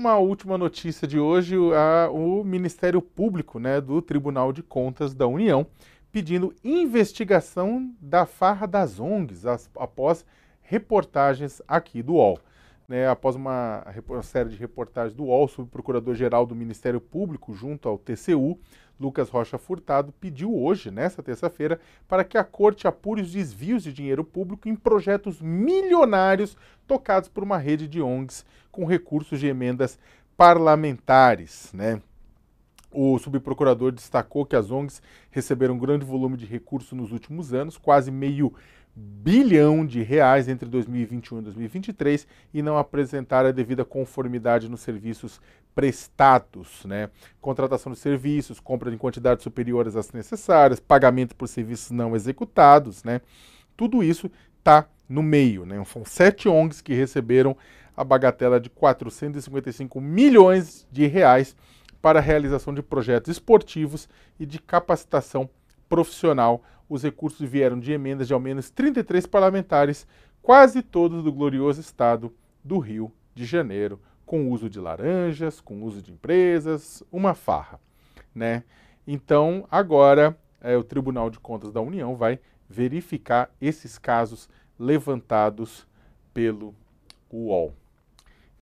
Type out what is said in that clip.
Uma última notícia de hoje, a, o Ministério Público né, do Tribunal de Contas da União pedindo investigação da farra das ONGs as, após reportagens aqui do UOL né, após uma, uma, série de reportagens do UOL, o procurador-geral do Ministério Público, junto ao TCU, Lucas Rocha Furtado, pediu hoje, nesta terça-feira, para que a corte apure os desvios de dinheiro público em projetos milionários tocados por uma rede de ONGs com recursos de emendas parlamentares. Né? O subprocurador destacou que as ONGs receberam um grande volume de recursos nos últimos anos, quase meio bilhão de reais entre 2021 e 2023, e não apresentaram a devida conformidade nos serviços prestados, né? Contratação de serviços, compra em quantidades superiores às necessárias, pagamento por serviços não executados, né? Tudo isso está no meio, né? São sete ONGs que receberam a bagatela de 455 milhões de reais para a realização de projetos esportivos e de capacitação profissional. Os recursos vieram de emendas de ao menos 33 parlamentares, quase todos do glorioso estado do Rio de Janeiro, com uso de laranjas, com uso de empresas, uma farra, né? Então, agora é, o Tribunal de Contas da União vai verificar esses casos levantados pelo UOL.